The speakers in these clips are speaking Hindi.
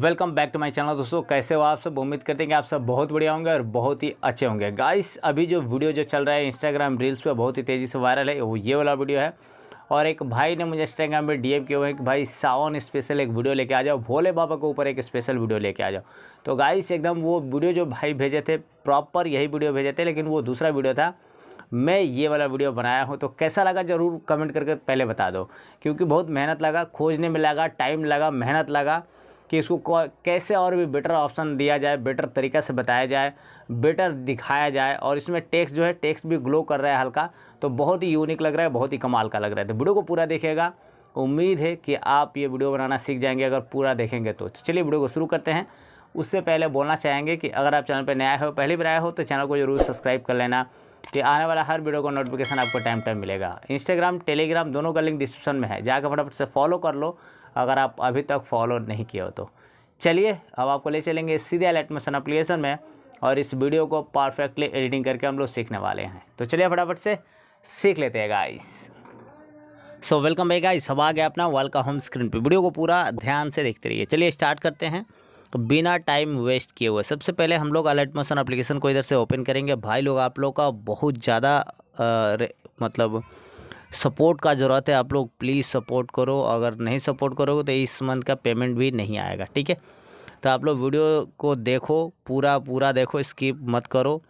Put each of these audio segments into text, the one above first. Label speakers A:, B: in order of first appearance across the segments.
A: welcome back to my channel दोस्तों कैसे हो आप सब उम्मीद करते हैं कि आप सब बहुत बढ़िया होंगे और बहुत ही अच्छे होंगे गाइस अभी जो वीडियो जो चल रहा है इंस्टाग्राम रील्स पे बहुत ही तेज़ी से वायरल है वो ये वाला वीडियो है और एक भाई ने मुझे इंस्टाग्राम पे डीएम किया हुआ है कि भाई सावन स्पेशल एक वीडियो लेके आ जाओ भोले बाबा के ऊपर एक स्पेशल वीडियो लेके आ जाओ तो गाइस एकदम वो वीडियो जो भाई भेजे थे प्रॉपर यही वीडियो भेजे थे लेकिन वो दूसरा वीडियो था मैं ये वाला वीडियो बनाया हूँ तो कैसा लगा ज़रूर कमेंट करके पहले बता दो क्योंकि बहुत मेहनत लगा खोजने में लगा टाइम लगा मेहनत लगा कि इसको कैसे और भी बेटर ऑप्शन दिया जाए बेटर तरीक़े से बताया जाए बेटर दिखाया जाए और इसमें टेक्स जो है टेक्स्ट भी ग्लो कर रहा है हल्का तो बहुत ही यूनिक लग रहा है बहुत ही कमाल का लग रहा है तो वीडियो को पूरा देखेगा उम्मीद है कि आप ये वीडियो बनाना सीख जाएंगे अगर पूरा देखेंगे तो।, तो चलिए वीडियो को शुरू करते हैं उससे पहले बोलना चाहेंगे कि अगर आप चैनल पर नया हो पहली बार आए हो तो चैनल को जरूर सब्सक्राइब कर लेना कि आने वाला हर वीडियो का नोटिफिकेशन आपको टाइम टाइम मिलेगा इंस्टाग्राम टेलीग्राम दोनों का लिंक डिस्क्रिप्शन में है जाकर फटाफट से फॉलो कर लो अगर आप अभी तक फॉलो नहीं किया हो तो चलिए अब आपको ले चलेंगे सीधे एलेटमेशन अप्लीकेशन में और इस वीडियो को परफेक्टली एडिटिंग करके हम लोग सीखने वाले हैं तो चलिए फटाफट से सीख लेते हैं गाइस सो वेलकम है गाइस अब आ गया अपना वेलकम होम स्क्रीन पे वीडियो को पूरा ध्यान से देखते रहिए चलिए स्टार्ट करते हैं बिना टाइम वेस्ट किए हुए सबसे पहले हम लोग अलर्ट मोशन अप्लीकेशन को इधर से ओपन करेंगे भाई लोग आप लोग का बहुत ज़्यादा मतलब सपोर्ट का ज़रूरत है आप लोग प्लीज़ सपोर्ट करो अगर नहीं सपोर्ट करोगे तो इस मंथ का पेमेंट भी नहीं आएगा ठीक है तो आप लोग वीडियो को देखो पूरा पूरा देखो स्किप मत करो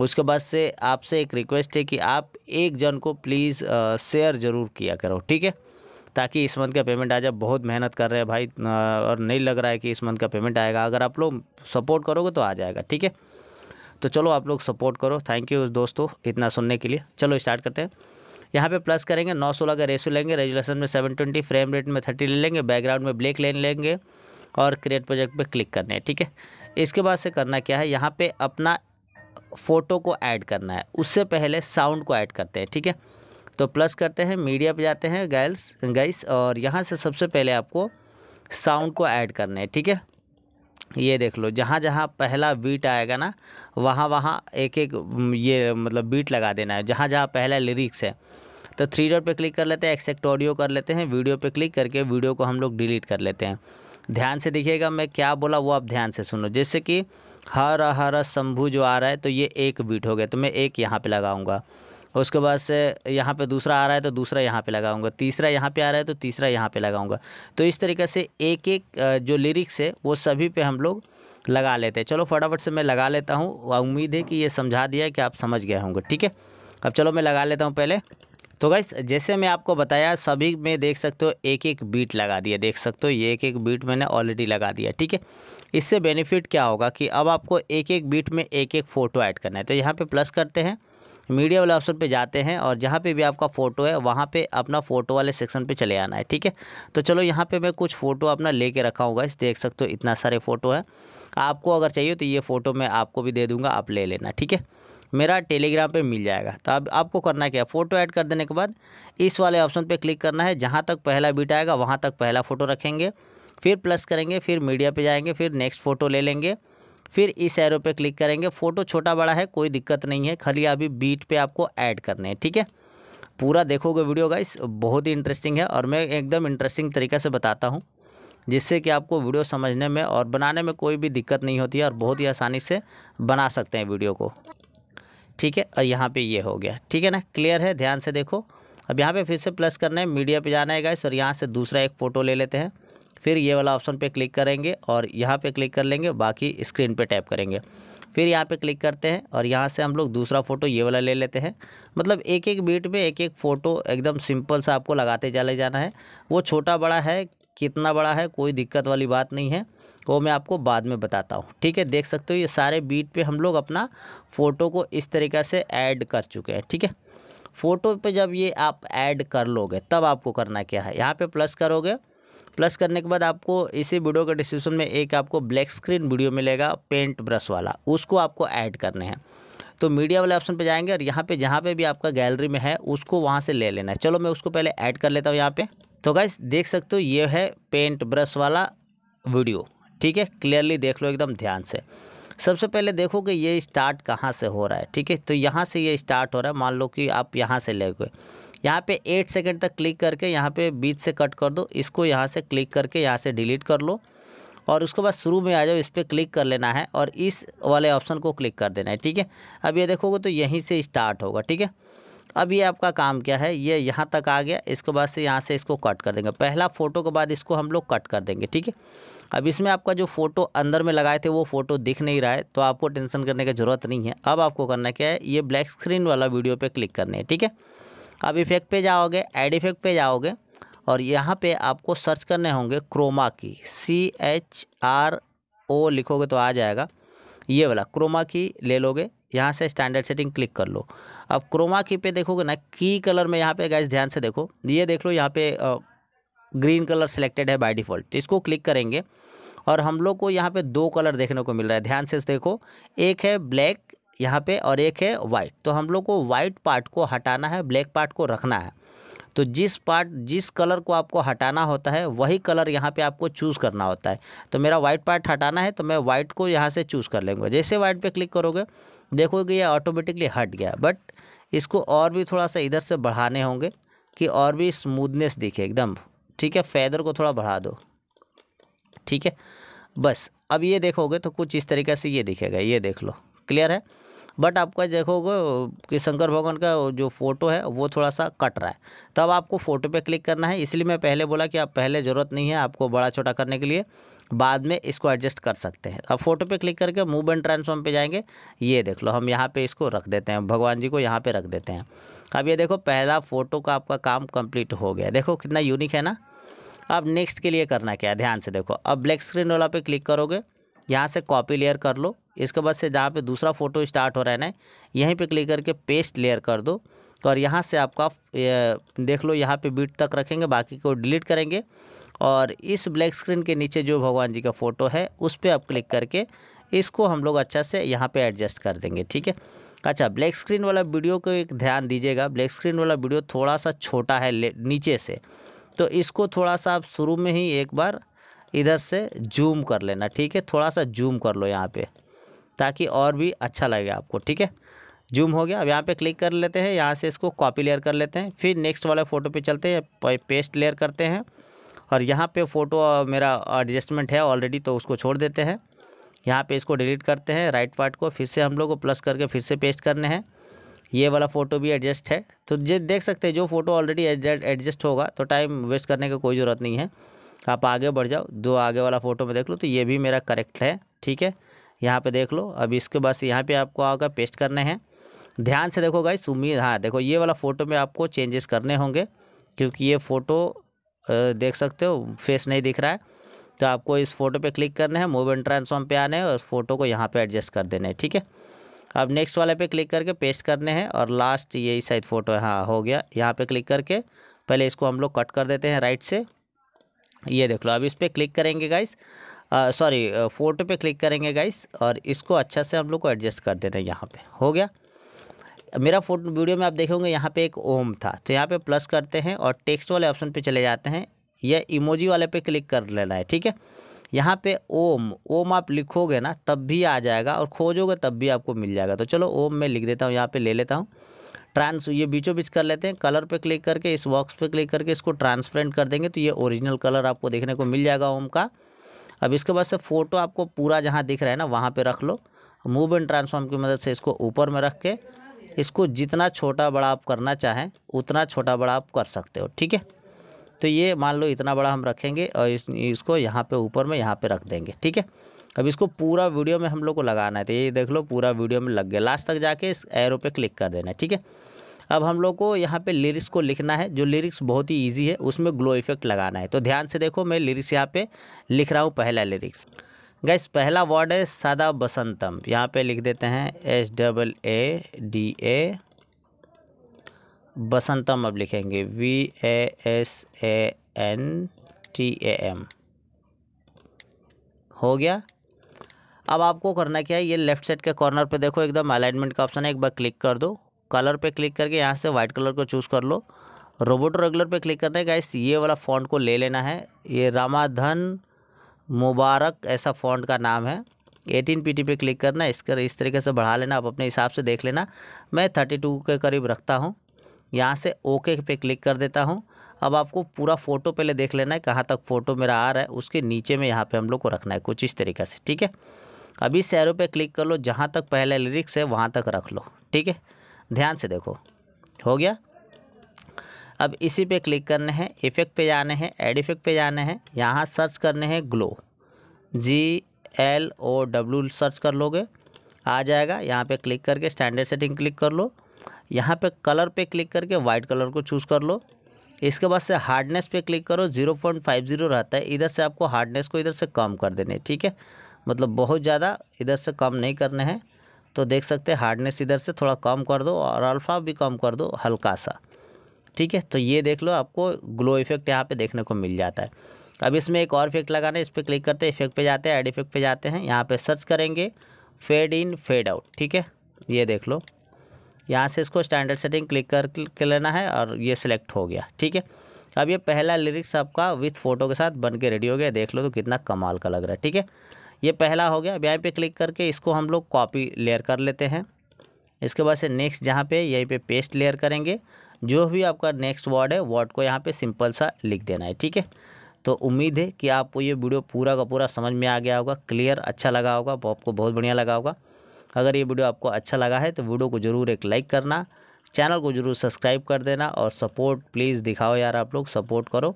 A: उसके बाद से आपसे एक रिक्वेस्ट है कि आप एक जन को प्लीज़ शेयर ज़रूर किया करो ठीक है ताकि इस मंथ का पेमेंट आ जाए बहुत मेहनत कर रहे हैं भाई और नहीं लग रहा है कि इस मंथ का पेमेंट आएगा अगर आप लोग सपोर्ट करोगे तो आ जाएगा ठीक है तो चलो आप लोग सपोर्ट करो थैंक यू दोस्तों इतना सुनने के लिए चलो स्टार्ट करते हैं यहाँ पे प्लस करेंगे नौ सोलह का रेसो लेंगे रेजुलेशन में सेवन ट्वेंटी फ्रेम रेट में थर्टी ले लेंगे बैकग्राउंड में ब्लैक लेन लेंगे और क्रिएट प्रोजेक्ट पे क्लिक करना है ठीक है इसके बाद से करना क्या है यहाँ पे अपना फ़ोटो को ऐड करना है उससे पहले साउंड को ऐड करते हैं ठीक है तो प्लस करते हैं मीडिया पर जाते हैं गर्ल्स गाइस और यहाँ से सबसे पहले आपको साउंड को ऐड करना है ठीक है ये देख लो जहाँ जहाँ पहला बीट आएगा ना वहाँ वहाँ एक एक ये मतलब बीट लगा देना है जहाँ जहाँ पहला लिरिक्स है तो थ्री डॉट पे क्लिक कर लेते हैं एक्सेक्ट ऑडियो कर लेते हैं वीडियो पे क्लिक करके वीडियो को हम लोग डिलीट कर लेते हैं ध्यान से देखिएगा मैं क्या बोला वो आप ध्यान से सुनो जैसे कि हर हर शंभू जो आ रहा है तो ये एक बीट हो गया तो मैं एक यहाँ पर लगाऊँगा उसके बाद से यहाँ पे दूसरा आ रहा है तो दूसरा यहाँ पे लगाऊंगा तीसरा यहाँ पे आ रहा है तो तीसरा यहाँ पे लगाऊंगा तो इस तरीके से एक एक जो लिरिक्स है वो सभी पे हम लोग लगा लेते हैं चलो फटाफट से मैं लगा लेता हूँ उम्मीद है कि ये समझा दिया कि आप समझ गए होंगे ठीक है अब चलो मैं लगा लेता हूँ पहले तो गाइस जैसे मैं आपको बताया सभी में देख सकते हो एक एक बीट लगा दिया देख सकते हो ये एक एक बीट मैंने ऑलरेडी लगा दिया ठीक है इससे बेनिफिट क्या होगा कि अब आपको एक एक बीट में एक एक फ़ोटो ऐड करना है तो यहाँ पे प्लस करते हैं मीडिया वाले ऑप्शन पे जाते हैं और जहाँ पे भी आपका फ़ोटो है वहाँ पे अपना फ़ोटो वाले सेक्शन पे चले आना है ठीक है तो चलो यहाँ पे मैं कुछ फ़ोटो अपना लेके रखा होगा इस देख सकते हो इतना सारे फ़ोटो है आपको अगर चाहिए तो ये फ़ोटो मैं आपको भी दे दूँगा आप ले लेना ठीक है मेरा टेलीग्राम पे मिल जाएगा तो अब आपको करना क्या फ़ोटो ऐड कर देने के बाद इस वाले ऑप्शन पे क्लिक करना है जहाँ तक पहला बीट आएगा वहाँ तक पहला फ़ोटो रखेंगे फिर प्लस करेंगे फिर मीडिया पे जाएंगे फिर नेक्स्ट फ़ोटो ले लेंगे फिर इस एरो पे क्लिक करेंगे फ़ोटो छोटा बड़ा है कोई दिक्कत नहीं है खाली अभी बीट पे आपको ऐड करने हैं ठीक है पूरा देखोगे वीडियो गाइस बहुत ही इंटरेस्टिंग है और मैं एकदम इंटरेस्टिंग तरीके से बताता हूँ जिससे कि आपको वीडियो समझने में और बनाने में कोई भी दिक्कत नहीं होती है और बहुत ही आसानी से बना सकते हैं वीडियो को ठीक है और यहाँ पे ये हो गया ठीक है ना क्लियर है ध्यान से देखो अब यहाँ पे फिर से प्लस करना है मीडिया पे जाना है गाइस और यहाँ से दूसरा एक फ़ोटो ले लेते हैं फिर ये वाला ऑप्शन पे क्लिक करेंगे और यहाँ पे क्लिक कर लेंगे बाकी स्क्रीन पे टैप करेंगे फिर यहाँ पे क्लिक करते हैं और यहाँ से हम लोग दूसरा फ़ोटो ये वाला ले लेते हैं मतलब एक एक बीट में एक एक फ़ोटो एकदम सिंपल सा आपको लगाते चले जाना है वो छोटा बड़ा है कितना बड़ा है कोई दिक्कत वाली बात नहीं है वो मैं आपको बाद में बताता हूँ ठीक है देख सकते हो ये सारे बीट पर हम लोग अपना फ़ोटो को इस तरीके से ऐड कर चुके हैं ठीक है फ़ोटो पर जब ये आप ऐड कर लोगे तब आपको करना क्या है यहाँ पर प्लस करोगे प्लस करने के बाद आपको इसी वीडियो के डिस्क्रिप्शन में एक आपको ब्लैक स्क्रीन वीडियो मिलेगा पेंट ब्रश वाला उसको आपको ऐड करने हैं तो मीडिया वाले ऑप्शन पे जाएंगे और यहाँ पे जहाँ पे भी आपका गैलरी में है उसको वहाँ से ले लेना है चलो मैं उसको पहले ऐड कर लेता हूँ यहाँ पे तो गाइस देख सकते हो ये है पेंट ब्रश वाला वीडियो ठीक है क्लियरली देख लो एकदम ध्यान से सबसे पहले देखो कि ये स्टार्ट कहाँ से हो रहा है ठीक है तो यहाँ से ये स्टार्ट हो रहा है मान लो कि आप यहाँ से ले गए यहाँ पे एट सेकेंड तक क्लिक करके यहाँ पे बीच से कट कर दो इसको यहाँ से क्लिक करके यहाँ से डिलीट कर लो और उसके बाद शुरू में आ जाओ इस पर क्लिक कर लेना है और इस वाले ऑप्शन को क्लिक कर देना है ठीक है अब ये देखोगे तो यहीं से स्टार्ट होगा ठीक है अब ये आपका काम क्या है ये यहाँ तक आ गया इसके बाद से यहाँ से इसको कट कर देंगे पहला फ़ोटो के बाद इसको हम लोग कट कर देंगे ठीक है अब इसमें आपका जो फ़ोटो अंदर में लगाए थे वो फ़ोटो दिख नहीं रहा है तो आपको टेंशन करने की ज़रूरत नहीं है अब आपको करना क्या है ये ब्लैक स्क्रीन वाला वीडियो पर क्लिक करना है ठीक है अब इफेक्ट पे जाओगे एड इफेक्ट पे जाओगे और यहाँ पे आपको सर्च करने होंगे क्रोमा की सी एच आर ओ लिखोगे तो आ जाएगा ये वाला क्रोमा की ले लोगे यहाँ से स्टैंडर्ड सेटिंग क्लिक कर लो अब क्रोमा की पे देखोगे ना की कलर में यहाँ पे गैस ध्यान से देखो ये देख लो यहाँ पे ग्रीन कलर सिलेक्टेड है बाय डिफ़ॉल्ट तो इसको क्लिक करेंगे और हम लोग को यहाँ पे दो कलर देखने को मिल रहा है ध्यान से देखो एक है ब्लैक यहाँ पे और एक है वाइट तो हम लोग को वाइट पार्ट को हटाना है ब्लैक पार्ट को रखना है तो जिस पार्ट जिस कलर को आपको हटाना होता है वही कलर यहाँ पे आपको चूज़ करना होता है तो मेरा वाइट पार्ट हटाना है तो मैं वाइट को यहाँ से चूज़ कर लेंगे जैसे वाइट पर क्लिक करोगे देखोगे ये ऑटोमेटिकली हट गया बट इसको और भी थोड़ा सा इधर से बढ़ाने होंगे कि और भी स्मूदनेस दिखे एकदम ठीक है फैदर को थोड़ा बढ़ा दो ठीक है बस अब ये देखोगे तो कुछ इस तरीके से ये दिखेगा ये देख लो क्लियर है बट आपका देखोगे कि शंकर भगवान का जो फ़ोटो है वो थोड़ा सा कट रहा है तब आपको फ़ोटो पे क्लिक करना है इसलिए मैं पहले बोला कि आप पहले ज़रूरत नहीं है आपको बड़ा छोटा करने के लिए बाद में इसको एडजस्ट कर सकते हैं अब फोटो पे क्लिक करके मूव एंड ट्रांसफॉर्म पे जाएंगे ये देख लो हम यहाँ पे इसको रख देते हैं भगवान जी को यहाँ पे रख देते हैं अब ये देखो पहला फ़ोटो का आपका काम कंप्लीट हो गया देखो कितना यूनिक है ना अब नेक्स्ट के लिए करना क्या है ध्यान से देखो अब ब्लैक स्क्रीन वाला पे क्लिक करोगे यहाँ से कॉपी लेयर कर लो इसके बाद से जहाँ पे दूसरा फ़ोटो स्टार्ट हो रहा है ना यहीं पे क्लिक करके पेस्ट लेयर कर दो और यहाँ से आपका देख लो यहाँ पे बीट तक रखेंगे बाकी को डिलीट करेंगे और इस ब्लैक स्क्रीन के नीचे जो भगवान जी का फ़ोटो है उस पर आप क्लिक करके इसको हम लोग अच्छा से यहाँ पर एडजस्ट कर देंगे ठीक है अच्छा ब्लैक स्क्रीन वाला वीडियो को एक ध्यान दीजिएगा ब्लैक स्क्रीन वाला वीडियो थोड़ा सा छोटा है नीचे से तो इसको थोड़ा सा आप शुरू में ही एक बार इधर से जूम कर लेना ठीक है थोड़ा सा जूम कर लो यहाँ पे ताकि और भी अच्छा लगे आपको ठीक है जूम हो गया अब यहाँ पे क्लिक कर लेते हैं यहाँ से इसको कॉपी लेयर कर लेते हैं फिर नेक्स्ट वाले फ़ोटो पे चलते हैं पेस्ट लेयर करते हैं और यहाँ पे फ़ोटो मेरा एडजस्टमेंट है ऑलरेडी तो उसको छोड़ देते हैं यहाँ पे इसको डिलीट करते हैं राइट पार्ट को फिर से हम लोग को प्लस करके फिर से पेस्ट करने हैं ये वाला फ़ोटो भी एडजस्ट है तो जे देख सकते हैं जो फ़ोटो ऑलरेडी एडजस्ट होगा तो टाइम वेस्ट करने की कोई ज़रूरत नहीं है आप आगे बढ़ जाओ दो आगे वाला फ़ोटो में देख लो तो ये भी मेरा करेक्ट है ठीक है यहाँ पे देख लो अब इसके बस यहाँ पे आपको आगे पेस्ट करने हैं ध्यान से देखो गाइस उम्मीद हाँ देखो ये वाला फ़ोटो में आपको चेंजेस करने होंगे क्योंकि ये फ़ोटो देख सकते हो फेस नहीं दिख रहा है तो आपको इस फ़ोटो पे क्लिक करने हैं मूव एंड ट्रांसफॉर्म पे आने हैं और फ़ोटो को यहाँ पे एडजस्ट कर देने हैं ठीक है अब नेक्स्ट वाले पे क्लिक करके पेस्ट करने हैं और लास्ट यही साइड फ़ोटो है हाँ हो गया यहाँ पे क्लिक करके पहले इसको हम लोग कट कर देते हैं राइट से ये देख लो अब इस पर क्लिक करेंगे गाइस सॉरी फ़ोटो पे क्लिक करेंगे गाइस और इसको अच्छा से हम लोग को एडजस्ट कर देना है यहाँ पे हो गया मेरा फोटो वीडियो में आप देखेंगे यहाँ पे एक ओम था तो यहाँ पे प्लस करते हैं और टेक्स्ट वाले ऑप्शन पे चले जाते हैं या इमोजी वाले पे क्लिक कर लेना है ठीक है यहाँ पे ओम ओम आप लिखोगे ना तब भी आ जाएगा और खोजोगे तब भी आपको मिल जाएगा तो चलो ओम मैं लिख देता हूँ यहाँ पर ले लेता हूँ ट्रांस ये बीचों बीच कर लेते हैं कलर पे क्लिक करके इस बॉक्स पे क्लिक करके इसको ट्रांसपेरेंट कर देंगे तो ये ओरिजिनल कलर आपको देखने को मिल जाएगा ओम का अब इसके बाद से फ़ोटो आपको पूरा जहाँ दिख रहा है ना वहाँ पर रख लो मूव एंड ट्रांसफॉर्म की मदद से इसको ऊपर में रख के इसको जितना छोटा बड़ा आप करना चाहें उतना छोटा बड़ा आप कर सकते हो ठीक है तो ये मान लो इतना बड़ा हम रखेंगे और इस, इसको यहाँ पे ऊपर में यहाँ पे रख देंगे ठीक है अब इसको पूरा वीडियो में हम लोग को लगाना है तो ये देख लो पूरा वीडियो में लग गया लास्ट तक जाके इस एरो पे क्लिक कर देना ठीक है अब हम लोग को यहाँ पे लिरिक्स को लिखना है जो लिरिक्स बहुत ही ईजी है उसमें ग्लो इफेक्ट लगाना है तो ध्यान से देखो मैं लिरिक्स यहाँ पे लिख रहा हूँ पहला लिरिक्स गैस पहला वर्ड है सदा बसंतम यहाँ पे लिख देते हैं H double A D A Vasantam अब लिखेंगे V A S A N T A M हो गया अब आपको करना क्या है ये लेफ्ट साइड के कॉर्नर पे देखो एकदम अलाइनमेंट का ऑप्शन है एक बार क्लिक कर दो कलर पे क्लिक करके यहाँ से वाइट कलर को चूज़ कर लो रोबोटो रेगुलर पे क्लिक करने का इस ये वाला फ़ॉन्ट को ले लेना है ये रामाधन मुबारक ऐसा फ़ॉन्ट का नाम है एटीन पी पे क्लिक करना इसका इस तरीके से बढ़ा लेना आप अपने हिसाब से देख लेना मैं थर्टी टू के करीब रखता हूँ यहाँ से ओके पे क्लिक कर देता हूँ अब आपको पूरा फ़ोटो पहले देख लेना है कहाँ तक फ़ोटो मेरा आ रहा है उसके नीचे में यहाँ पे हम लोग को रखना है कुछ इस तरीके से ठीक है अभी सैरों पे क्लिक कर लो जहाँ तक पहले लिरिक्स है वहाँ तक रख लो ठीक है ध्यान से देखो हो गया अब इसी पे क्लिक करने हैं इफ़ेक्ट पे जाने हैं एड इफ़ेक्ट पे जाने हैं यहाँ सर्च करने हैं glow G L O W search कर लोगे आ जाएगा यहाँ पे क्लिक करके स्टैंडर्ड सेटिंग क्लिक कर लो यहाँ पे कलर पे क्लिक करके वाइट कलर को चूज़ कर लो इसके बाद से हार्डनेस पे क्लिक करो जीरो पॉइंट फाइव जीरो रहता है इधर से आपको हार्डनेस को इधर से कम कर देने ठीक है मतलब बहुत ज़्यादा इधर से कम नहीं करने हैं तो देख सकते हैं हार्डनेस इधर से थोड़ा कम कर दो और अल्फ़ा भी कम कर दो हल्का सा ठीक है तो ये देख लो आपको ग्लो इफेक्ट यहाँ पे देखने को मिल जाता है अब इसमें एक और इफेक्ट लगाना है इस पर क्लिक करते हैं इफेक्ट पे जाते हैं एड इफेक्ट पे जाते हैं यहाँ पे सर्च करेंगे फेड इन फेड आउट ठीक है ये देख लो यहाँ से इसको स्टैंडर्ड सेटिंग क्लिक कर के लेना है और ये सिलेक्ट हो गया ठीक है अब ये पहला लिरिक्स आपका विथ फ़ोटो के साथ बन के रेडी हो गया देख लो तो कितना कमाल का लग रहा है ठीक है ये पहला हो गया अब यहाँ पे क्लिक करके इसको हम लोग कॉपी लेयर कर लेते हैं इसके बाद से नेक्स्ट जहाँ पे यहीं पे पेस्ट लेयर करेंगे जो भी आपका नेक्स्ट वर्ड है वर्ड को यहाँ पे सिंपल सा लिख देना है ठीक है तो उम्मीद है कि आपको ये वीडियो पूरा का पूरा समझ में आ गया होगा क्लियर अच्छा लगा होगा आपको बहुत बढ़िया लगा होगा अगर ये वीडियो आपको अच्छा लगा है तो वीडियो को ज़रूर एक लाइक करना चैनल को ज़रूर सब्सक्राइब कर देना और सपोर्ट प्लीज़ दिखाओ यार आप लोग सपोर्ट करो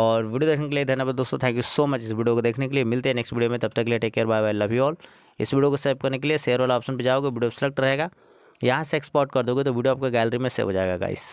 A: और वीडियो देखने के लिए धन्यवाद दोस्तों थैंक यू सो मच इस वीडियो को देखने के लिए मिलते हैं नेक्स्ट वीडियो में तब तक के लिए take care bye bye love you all इस वीडियो को सेव करने के लिए शेयर वाला ऑप्शन पर जाओगे वीडियो सेलेक्ट रहेगा यहाँ से एक्सपोर्ट कर दोगे तो वीडियो आपका गैलरी में सेव हो जाएगा गाइस